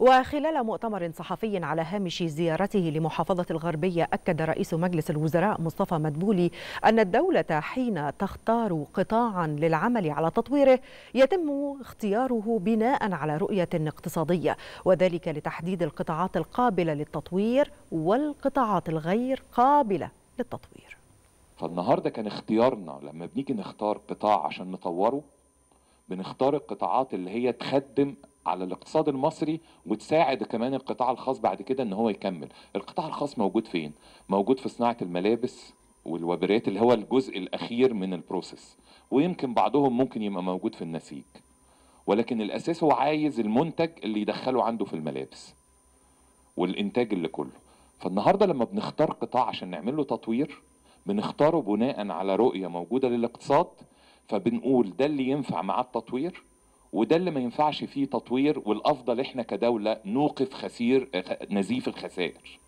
وخلال مؤتمر صحفي على هامش زيارته لمحافظة الغربية أكد رئيس مجلس الوزراء مصطفى مدبولي أن الدولة حين تختار قطاعا للعمل على تطويره يتم اختياره بناء على رؤية اقتصادية وذلك لتحديد القطاعات القابلة للتطوير والقطاعات الغير قابلة للتطوير فالنهاردة كان اختيارنا لما بنيجي نختار قطاع عشان نطوره بنختار القطاعات اللي هي تخدم على الاقتصاد المصري وتساعد كمان القطاع الخاص بعد كده ان هو يكمل القطاع الخاص موجود فين موجود في صناعه الملابس والوبريات اللي هو الجزء الاخير من البروسيس ويمكن بعضهم ممكن يبقى موجود في النسيج ولكن الاساس هو عايز المنتج اللي يدخله عنده في الملابس والانتاج اللي كله فالنهارده لما بنختار قطاع عشان نعمل له تطوير بنختاره بناء على رؤيه موجوده للاقتصاد فبنقول ده اللي ينفع مع التطوير وده اللي ما ينفعش فيه تطوير والافضل احنا كدوله نوقف خسير آه، نزيف الخسائر